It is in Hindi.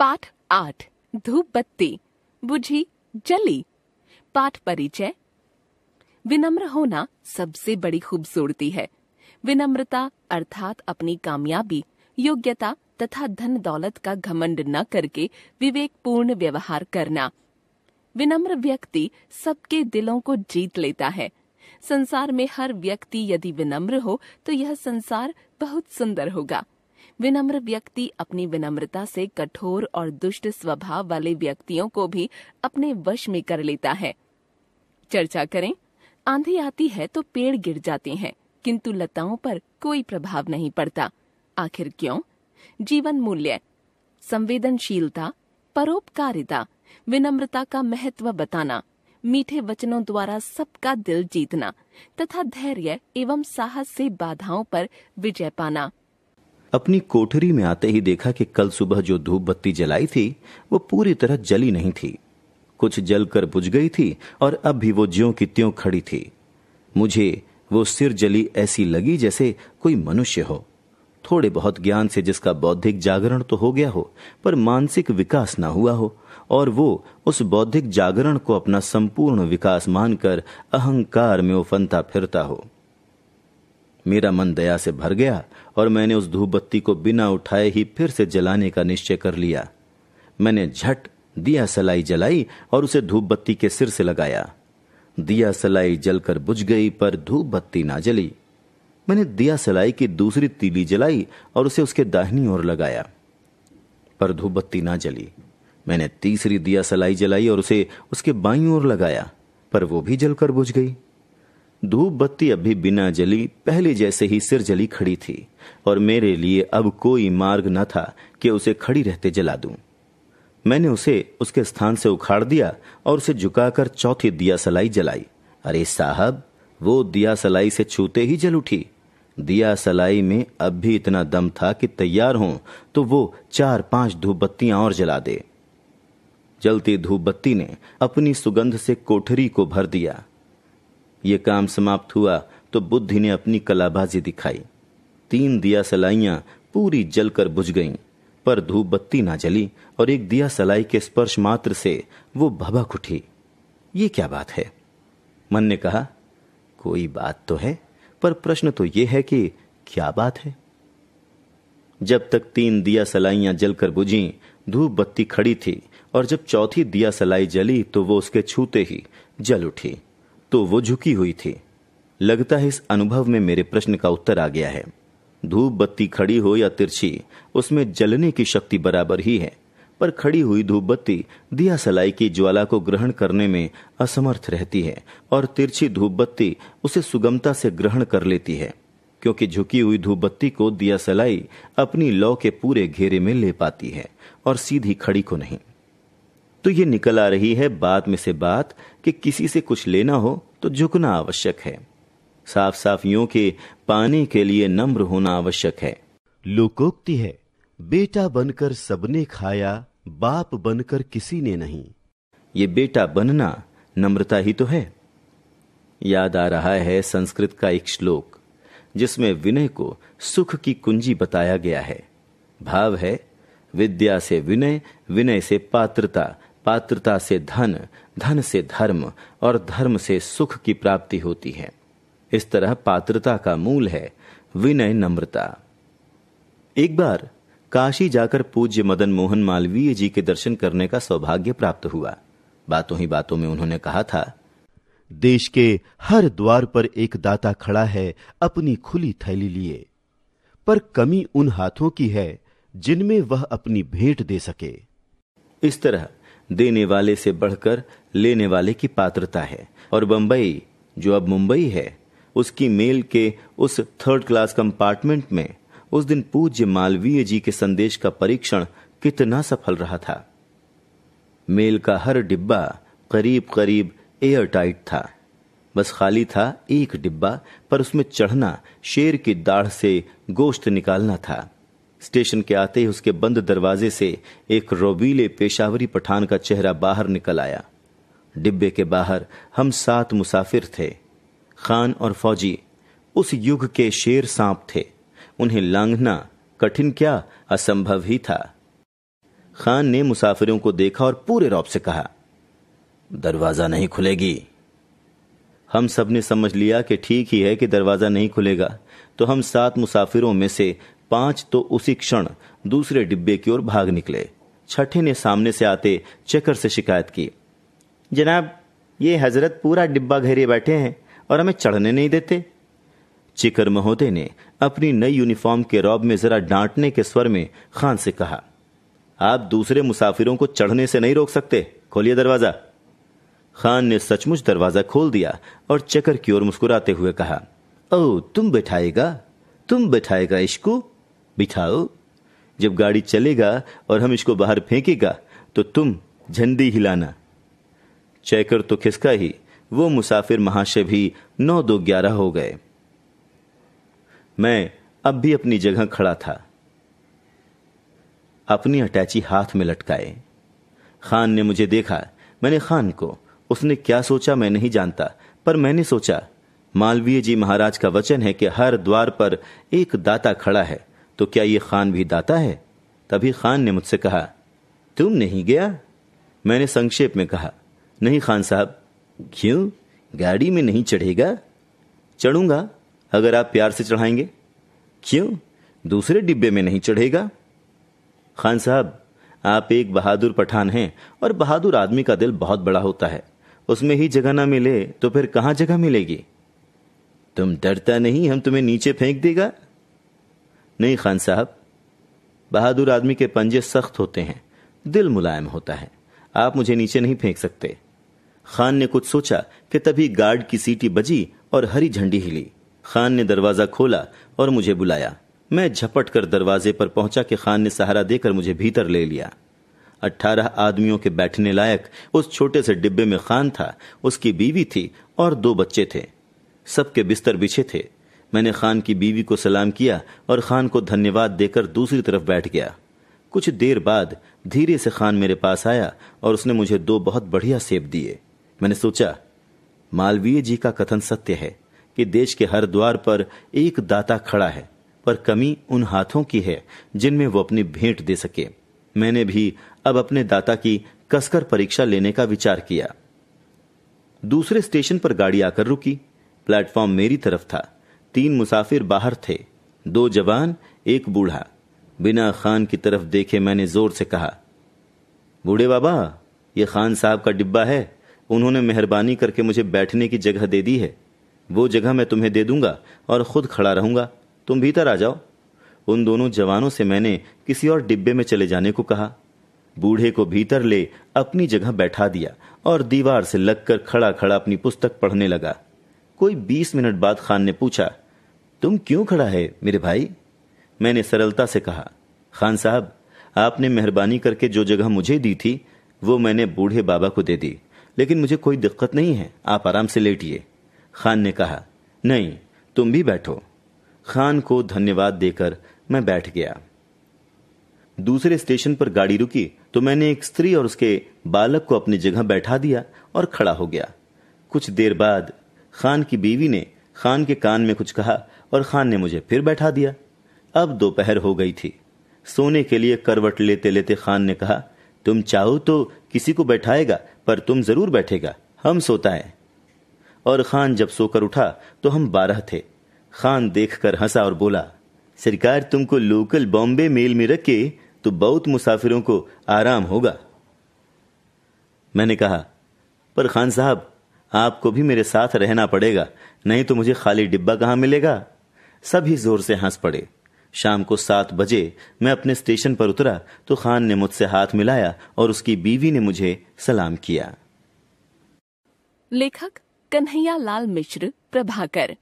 पाठ आठ धूप बत्ती बुझी जली पाठ परिचय विनम्र होना सबसे बड़ी खूबसूरती है विनम्रता अर्थात अपनी कामयाबी योग्यता तथा धन दौलत का घमंड न करके विवेकपूर्ण व्यवहार करना विनम्र व्यक्ति सबके दिलों को जीत लेता है संसार में हर व्यक्ति यदि विनम्र हो तो यह संसार बहुत सुंदर होगा विनम्र व्यक्ति अपनी विनम्रता से कठोर और दुष्ट स्वभाव वाले व्यक्तियों को भी अपने वश में कर लेता है चर्चा करें आंधी आती है तो पेड़ गिर जाते हैं किंतु लताओं पर कोई प्रभाव नहीं पड़ता आखिर क्यों जीवन मूल्य संवेदनशीलता परोपकारिता विनम्रता का महत्व बताना मीठे वचनों द्वारा सबका दिल जीतना तथा धैर्य एवं साहस से बाधाओं पर विजय पाना अपनी कोठरी में आते ही देखा कि कल सुबह जो धूप बत्ती जलाई थी वो पूरी तरह जली नहीं थी कुछ जलकर बुझ गई थी और अब भी वो ज्यो की त्यों खड़ी थी मुझे वो सिर जली ऐसी लगी जैसे कोई मनुष्य हो थोड़े बहुत ज्ञान से जिसका बौद्धिक जागरण तो हो गया हो पर मानसिक विकास ना हुआ हो और वो उस बौद्धिक जागरण को अपना संपूर्ण विकास मानकर अहंकार में उफनता फिरता हो मेरा मन दया से भर गया और मैंने उस धूप बत्ती को बिना उठाए ही फिर से जलाने का निश्चय कर लिया मैंने झट दिया सलाई जलाई और उसे धूप बत्ती के सिर से लगाया दिया सलाई जलकर बुझ गई पर धूप बत्ती ना जली मैंने दिया सलाई की दूसरी तीली जलाई और उसे उसके दाहिनी ओर लगाया पर धूप बत्ती ना जली मैंने तीसरी दिया सलाई जलाई और उसे उसके बाई ओर लगाया पर वो भी जलकर बुझ गई धूप बत्ती अभी बिना जली पहले जैसे ही सिर जली खड़ी थी और मेरे लिए अब कोई मार्ग न था कि उसे खड़ी रहते जला दूं। मैंने उसे उसके स्थान से उखाड़ दिया और उसे झुकाकर चौथी दिया सलाई जलाई अरे साहब वो दिया सलाई से छूते ही जल उठी दिया सलाई में अब भी इतना दम था कि तैयार हो तो वो चार पांच धूप बत्तियां और जला दे जलती धूप बत्ती ने अपनी सुगंध से कोठरी को भर दिया ये काम समाप्त हुआ तो बुद्धि ने अपनी कलाबाजी दिखाई तीन दिया सलाइयां पूरी जलकर बुझ गईं पर धूप बत्ती ना जली और एक दिया सलाई के स्पर्श मात्र से वो भबक उठी ये क्या बात है मन ने कहा कोई बात तो है पर प्रश्न तो यह है कि क्या बात है जब तक तीन दिया सलाइयां जलकर बुझी धूप बत्ती खड़ी थी और जब चौथी दिया सलाई जली तो वो उसके छूते ही जल उठी तो वो झुकी हुई थी लगता है इस अनुभव में मेरे प्रश्न का उत्तर आ गया है धूप बत्ती खड़ी हो या तिरछी उसमें जलने की शक्ति बराबर ही है पर खड़ी हुई धूप बत्ती दिया सलाई की ज्वाला को ग्रहण करने में असमर्थ रहती है और तिरछी धूप बत्ती उसे सुगमता से ग्रहण कर लेती है क्योंकि झुकी हुई धूप बत्ती को दिया सलाई अपनी लौ के पूरे घेरे में ले पाती है और सीधी खड़ी को नहीं तो ये निकल आ रही है बात में से बात कि किसी से कुछ लेना हो तो झुकना आवश्यक है साफ साफ यूं के पाने के लिए नम्र होना आवश्यक है लोकोक्ति है बेटा बनकर सबने खाया बाप बनकर किसी ने नहीं ये बेटा बनना नम्रता ही तो है याद आ रहा है संस्कृत का एक श्लोक जिसमें विनय को सुख की कुंजी बताया गया है भाव है विद्या से विनय विनय से पात्रता पात्रता से धन धन से धर्म और धर्म से सुख की प्राप्ति होती है इस तरह पात्रता का मूल है विनय नम्रता एक बार काशी जाकर पूज्य मदन मोहन मालवीय जी के दर्शन करने का सौभाग्य प्राप्त हुआ बातों ही बातों में उन्होंने कहा था देश के हर द्वार पर एक दाता खड़ा है अपनी खुली थैली लिए पर कमी उन हाथों की है जिनमें वह अपनी भेंट दे सके इस तरह देने वाले से बढ़कर लेने वाले की पात्रता है और बंबई जो अब मुंबई है उसकी मेल के उस थर्ड क्लास कंपार्टमेंट में उस दिन पूज्य मालवीय जी के संदेश का परीक्षण कितना सफल रहा था मेल का हर डिब्बा करीब करीब एयर टाइट था बस खाली था एक डिब्बा पर उसमें चढ़ना शेर की दाढ़ से गोश्त निकालना था स्टेशन के आते ही उसके बंद दरवाजे से एक रोबीले पेशावरी पठान का चेहरा बाहर निकल आया डिब्बे के बाहर हम सात मुसाफिर थे खान और फौजी उस युग के शेर सांप थे उन्हें लांघना कठिन क्या असंभव ही था खान ने मुसाफिरों को देखा और पूरे रौब से कहा दरवाजा नहीं खुलेगी हम सब ने समझ लिया कि ठीक ही है कि दरवाजा नहीं खुलेगा तो हम सात मुसाफिरों में से पांच तो उसी क्षण दूसरे डिब्बे की ओर भाग निकले छठे ने सामने से आते चेकर से शिकायत की जनाब ये हजरत पूरा डिब्बा घेरे बैठे हैं और हमें चढ़ने नहीं देते चिकर महोदय ने अपनी नई यूनिफॉर्म के रौब में जरा डांटने के स्वर में खान से कहा आप दूसरे मुसाफिरों को चढ़ने से नहीं रोक सकते खोलिए दरवाजा खान ने सचमुच दरवाजा खोल दिया और चकर की ओर मुस्कुराते हुए कहा ओ तुम बैठाएगा तुम बैठाएगा इश्कू बिठाओ जब गाड़ी चलेगा और हम इसको बाहर फेंकेगा तो तुम झंडी हिलाना चैकर तो खिसका ही वो मुसाफिर महाशय भी नौ दो ग्यारह हो गए मैं अब भी अपनी जगह खड़ा था अपनी अटैची हाथ में लटकाए खान ने मुझे देखा मैंने खान को उसने क्या सोचा मैं नहीं जानता पर मैंने सोचा मालवीय जी महाराज का वचन है कि हर द्वार पर एक दाता खड़ा है तो क्या ये खान भी दाता है तभी खान ने मुझसे कहा तुम नहीं गया मैंने संक्षेप में कहा नहीं खान साहब क्यों गाड़ी में नहीं चढ़ेगा चढ़ूंगा अगर आप प्यार से चढ़ाएंगे क्यों दूसरे डिब्बे में नहीं चढ़ेगा खान साहब आप एक बहादुर पठान हैं और बहादुर आदमी का दिल बहुत बड़ा होता है उसमें ही जगह ना मिले तो फिर कहां जगह मिलेगी तुम डरता नहीं हम तुम्हें नीचे फेंक देगा नहीं खान साहब बहादुर आदमी के पंजे सख्त होते हैं दिल मुलायम होता है आप मुझे नीचे नहीं फेंक सकते खान ने कुछ सोचा कि तभी गार्ड की सीटी बजी और हरी झंडी हिली खान ने दरवाज़ा खोला और मुझे बुलाया मैं झपट कर दरवाजे पर पहुंचा कि खान ने सहारा देकर मुझे भीतर ले लिया अट्ठारह आदमियों के बैठने लायक उस छोटे से डिब्बे में खान था उसकी बीवी थी और दो बच्चे थे सबके बिस्तर बिछे थे मैंने खान की बीवी को सलाम किया और खान को धन्यवाद देकर दूसरी तरफ बैठ गया कुछ देर बाद धीरे से खान मेरे पास आया और उसने मुझे दो बहुत बढ़िया सेब दिए मैंने सोचा मालवीय जी का कथन सत्य है कि देश के हर द्वार पर एक दाता खड़ा है पर कमी उन हाथों की है जिनमें वो अपनी भेंट दे सके मैंने भी अब अपने दाता की कसकर परीक्षा लेने का विचार किया दूसरे स्टेशन पर गाड़ी आकर रुकी प्लेटफॉर्म मेरी तरफ था तीन मुसाफिर बाहर थे दो जवान एक बूढ़ा बिना खान की तरफ देखे मैंने जोर से कहा बूढ़े बाबा ये खान साहब का डिब्बा है उन्होंने मेहरबानी करके मुझे बैठने की जगह दे दी है वो जगह मैं तुम्हें दे दूंगा और खुद खड़ा रहूंगा तुम भीतर आ जाओ उन दोनों जवानों से मैंने किसी और डिब्बे में चले जाने को कहा बूढ़े को भीतर ले अपनी जगह बैठा दिया और दीवार से लगकर खड़ा खड़ा अपनी पुस्तक पढ़ने लगा कोई बीस मिनट बाद खान ने पूछा तुम क्यों खड़ा है मेरे भाई मैंने सरलता से कहा खान साहब आपने मेहरबानी करके जो जगह मुझे दी थी वो मैंने बूढ़े बाबा को दे दी लेकिन मुझे कोई दिक्कत नहीं है आप आराम से लेटिए खान ने कहा नहीं तुम भी बैठो खान को धन्यवाद देकर मैं बैठ गया दूसरे स्टेशन पर गाड़ी रुकी तो मैंने एक स्त्री और उसके बालक को अपनी जगह बैठा दिया और खड़ा हो गया कुछ देर बाद खान की बीवी ने खान के कान में कुछ कहा और खान ने मुझे फिर बैठा दिया अब दोपहर हो गई थी सोने के लिए करवट लेते लेते खान ने कहा तुम चाहो तो किसी को बैठाएगा पर तुम जरूर बैठेगा हम सोता है और खान जब सोकर उठा तो हम बारह थे खान देखकर हंसा और बोला सरकार तुमको लोकल बॉम्बे मेल में रखे तो बहुत मुसाफिरों को आराम होगा मैंने कहा पर खान साहब आपको भी मेरे साथ रहना पड़ेगा नहीं तो मुझे खाली डिब्बा कहाँ मिलेगा सभी जोर से हंस पड़े शाम को सात बजे मैं अपने स्टेशन पर उतरा तो खान ने मुझसे हाथ मिलाया और उसकी बीवी ने मुझे सलाम किया लेखक कन्हैया लाल मिश्र प्रभाकर